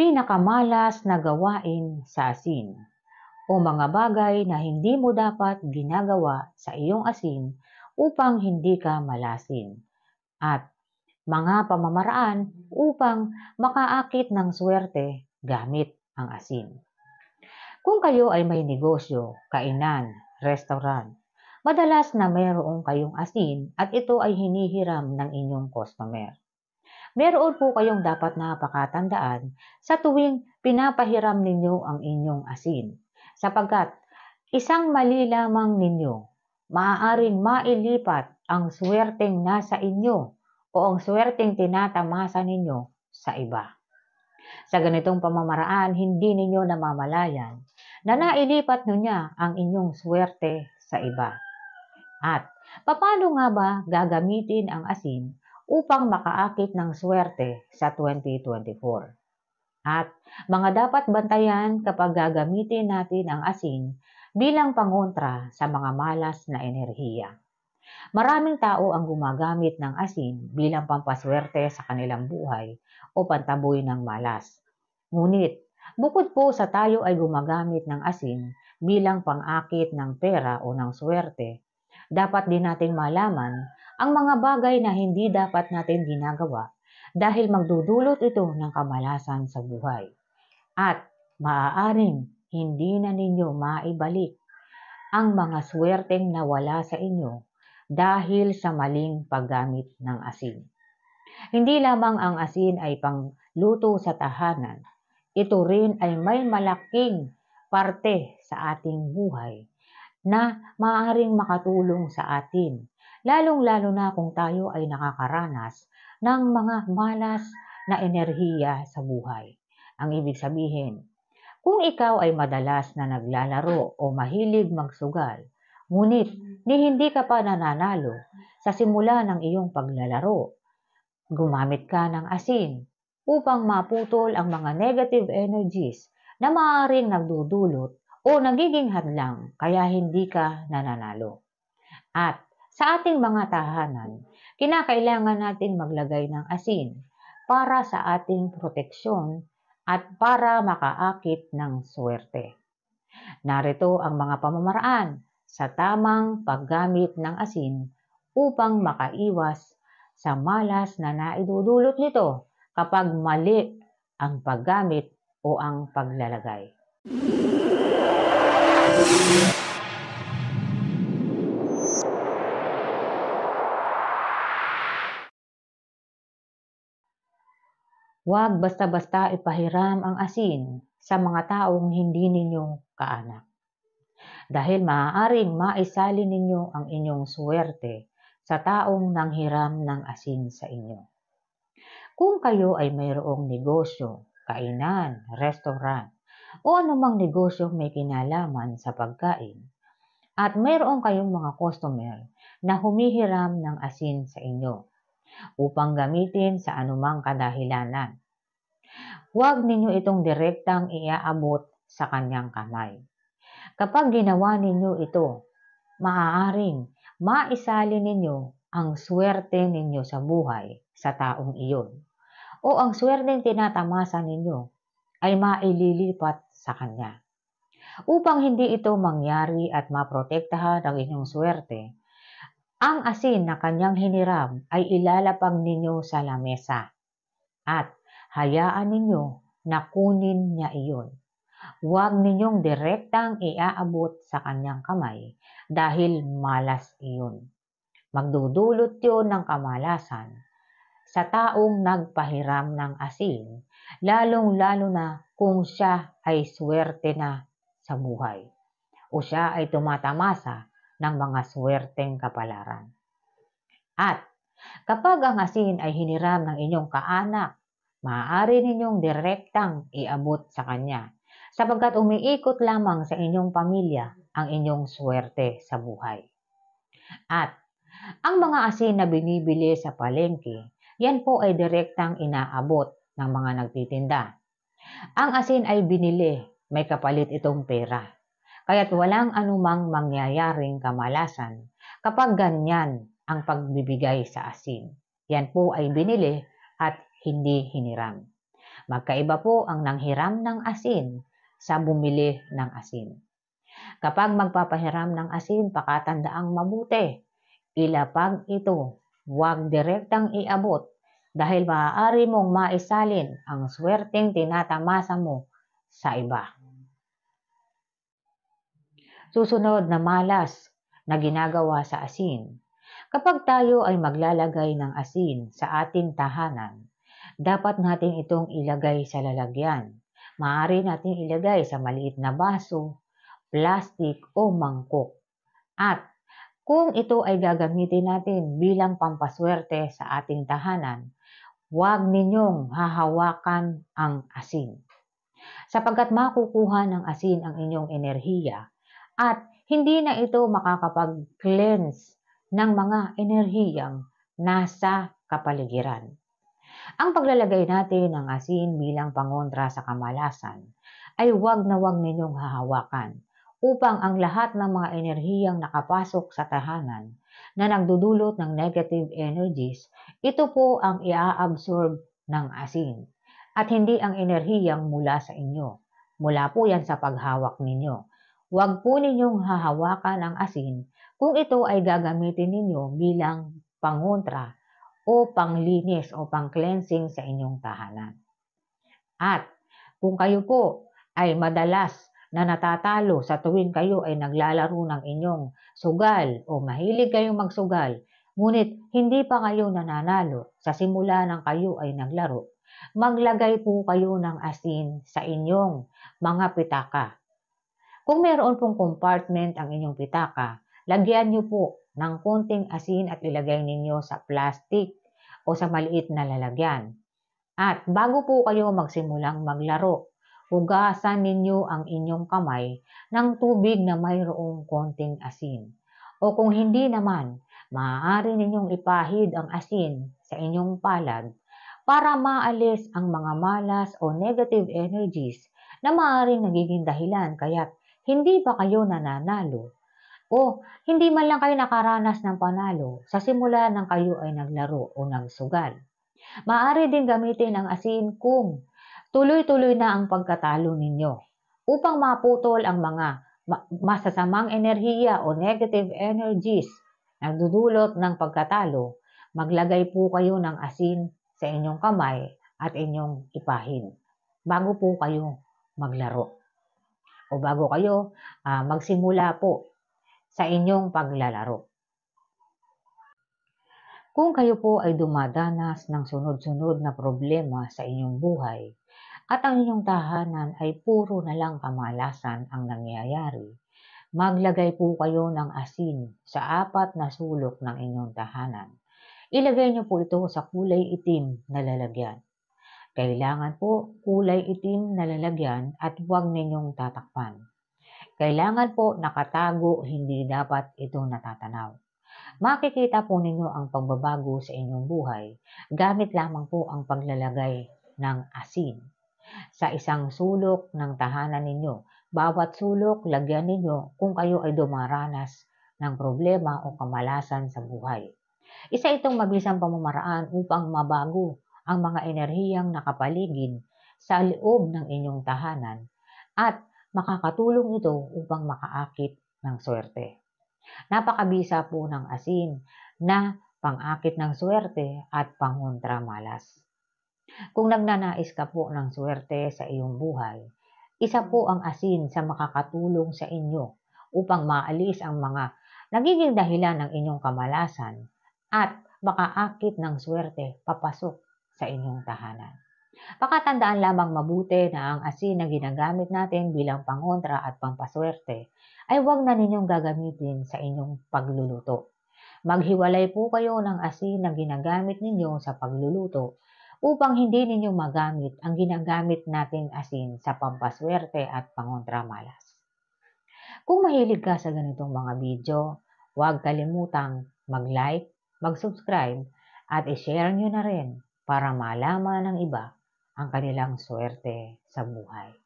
pinakamalas na gawain sa asin o mga bagay na hindi mo dapat ginagawa sa iyong asin upang hindi ka malasin at mga pamamaraan upang makaakit ng swerte gamit ang asin. Kung kayo ay may negosyo, kainan, restaurant, madalas na mayroong kayong asin at ito ay hinihiram ng inyong customer. Meron po kayong dapat napakatandaan sa tuwing pinapahiram ninyo ang inyong asin. Sapagkat isang mali lamang ninyo, maaaring mailipat ang swerteng nasa inyo o ang swerteng tinatamasa ninyo sa iba. Sa ganitong pamamaraan, hindi ninyo namamalayan na nailipat nyo niya ang inyong swerte sa iba. At paano nga ba gagamitin ang asin upang makaakit ng swerte sa 2024. At mga dapat bantayan kapag gagamitin natin ang asin bilang pangontra sa mga malas na enerhiya. Maraming tao ang gumagamit ng asin bilang pampaswerte sa kanilang buhay o pantaboy ng malas. Ngunit, bukod po sa tayo ay gumagamit ng asin bilang pangakit ng pera o ng swerte, dapat din nating malaman ang mga bagay na hindi dapat natin ginagawa dahil magdudulot ito ng kamalasan sa buhay. At maaaring hindi na ninyo maibalik ang mga swerteng nawala sa inyo dahil sa maling paggamit ng asin. Hindi lamang ang asin ay pangluto sa tahanan, ito rin ay may malaking parte sa ating buhay na maaaring makatulong sa atin lalong-lalo na kung tayo ay nakakaranas ng mga malas na enerhiya sa buhay. Ang ibig sabihin, kung ikaw ay madalas na naglalaro o mahilig magsugal, ngunit ni hindi ka pa nananalo sa simula ng iyong paglalaro, gumamit ka ng asin upang maputol ang mga negative energies na maaaring nagdudulot o nagiging hadlang kaya hindi ka nananalo. At sa ating mga tahanan, kinakailangan natin maglagay ng asin para sa ating proteksyon at para makaakit ng swerte. Narito ang mga pamamaraan sa tamang paggamit ng asin upang makaiwas sa malas na naidudulot nito kapag mali ang paggamit o ang paglalagay. Huwag basta-basta ipahiram ang asin sa mga taong hindi ninyong kaanak. Dahil maaaring maisali ninyo ang inyong swerte sa taong nanghiram ng asin sa inyo. Kung kayo ay mayroong negosyo, kainan, restaurant, o anumang negosyo may kinalaman sa pagkain, at mayroon kayong mga customer na humihiram ng asin sa inyo, upang gamitin sa anumang kadahilanan. Huwag ninyo itong direktang iaabot sa kanyang kamay. Kapag ginawa ninyo ito, maaaring maisali ninyo ang swerte ninyo sa buhay sa taong iyon o ang swerteng tinatamasa ninyo ay maililipat sa Kanya. Upang hindi ito mangyari at maprotektahan ang inyong swerte, ang asin na kanyang hiniram ay ilalapag ninyo sa lamesa at hayaan ninyo na kunin niya iyon. Huwag ninyong direktang iaabot sa kanyang kamay dahil malas iyon. Magdudulot yon ng kamalasan sa taong nagpahiram ng asin, lalong-lalo na kung siya ay swerte na sa buhay o siya ay tumatamasa ng mga swerteng kapalaran. At kapag ang asin ay hiniram ng inyong kaanak, maaari ninyong direktang iabot sa kanya sapagkat umiikot lamang sa inyong pamilya ang inyong swerte sa buhay. At ang mga asin na binibili sa palengke, yan po ay direktang inaabot ng mga nagtitinda. Ang asin ay binili, may kapalit itong pera. Kaya't walang anumang mangyayaring kamalasan kapag ganyan ang pagbibigay sa asin. Yan po ay binili at hindi hiniram. Magkaiba po ang nanghiram ng asin sa bumili ng asin. Kapag magpapahiram ng asin, pakatandaang mabuti. Ilapag ito, huwag direktang iabot dahil maaari mong maisalin ang swerteng tinatamasa mo sa iba susunod na malas na ginagawa sa asin. Kapag tayo ay maglalagay ng asin sa ating tahanan, dapat natin itong ilagay sa lalagyan. Maaari natin ilagay sa maliit na baso, plastik o mangkok. At kung ito ay gagamitin natin bilang pampaswerte sa ating tahanan, huwag ninyong hahawakan ang asin. Sapagkat makukuha ng asin ang inyong enerhiya at hindi na ito makakapag-cleanse ng mga enerhiyang nasa kapaligiran. Ang paglalagay natin ng asin bilang pangontra sa kamalasan ay wag na wag ninyong hahawakan upang ang lahat ng mga enerhiyang nakapasok sa tahanan na nagdudulot ng negative energies, ito po ang iaabsorb ng asin at hindi ang enerhiyang mula sa inyo. Mula po yan sa paghawak ninyo. Huwag po ninyong hahawakan ang asin kung ito ay gagamitin ninyo bilang pangontra o panglinis o pangcleansing sa inyong tahanan. At kung kayo po ay madalas na natatalo sa tuwing kayo ay naglalaro ng inyong sugal o mahilig kayong magsugal, ngunit hindi pa kayo nananalo sa simula ng kayo ay naglaro, maglagay po kayo ng asin sa inyong mga pitaka kung mayroon pong compartment ang inyong pitaka, lagyan niyo po ng konting asin at ilagay ninyo sa plastic o sa maliit na lalagyan. At bago po kayo magsimulang maglaro, hugasan ninyo ang inyong kamay ng tubig na mayroong konting asin. O kung hindi naman, maaari ninyong ipahid ang asin sa inyong palad para maalis ang mga malas o negative energies na maaaring nagiging dahilan kaya hindi ba kayo nananalo? O hindi man lang kayo nakaranas ng panalo sa simula nang kayo ay naglaro o nagsugal. Maaari din gamitin ang asin kung tuloy-tuloy na ang pagkatalo ninyo upang maputol ang mga masasamang enerhiya o negative energies na dudulot ng pagkatalo, maglagay po kayo ng asin sa inyong kamay at inyong ipahin bago po kayo maglaro o bago kayo uh, magsimula po sa inyong paglalaro. Kung kayo po ay dumadanas ng sunod-sunod na problema sa inyong buhay at ang inyong tahanan ay puro na lang kamalasan ang nangyayari, maglagay po kayo ng asin sa apat na sulok ng inyong tahanan. Ilagay niyo po ito sa kulay itim na lalagyan. Kailangan po kulay itim na lalagyan at huwag ninyong tatakpan. Kailangan po nakatago, hindi dapat itong natatanaw. Makikita po ninyo ang pagbabago sa inyong buhay gamit lamang po ang paglalagay ng asin. Sa isang sulok ng tahanan ninyo, bawat sulok lagyan ninyo kung kayo ay dumaranas ng problema o kamalasan sa buhay. Isa itong mabisang pamamaraan upang mabago ang mga enerhiyang nakapaligid sa loob ng inyong tahanan at makakatulong ito upang makaakit ng swerte. Napakabisa po ng asin na pangakit ng swerte at panghuntra malas. Kung nagnanais ka po ng swerte sa iyong buhay, isa po ang asin sa makakatulong sa inyo upang maalis ang mga nagiging dahilan ng inyong kamalasan at makaakit ng swerte papasok sa inyong tahanan. Pakatandaan lamang mabuti na ang asin na ginagamit natin bilang pangontra at pampaswerte ay huwag na ninyong gagamitin sa inyong pagluluto. Maghiwalay po kayo ng asin na ginagamit ninyo sa pagluluto upang hindi ninyo magamit ang ginagamit nating asin sa pampaswerte at pangontra malas. Kung mahilig ka sa ganitong mga video, huwag kalimutang mag-like, mag-subscribe at i-share nyo na rin para malaman ng iba ang kanilang swerte sa buhay.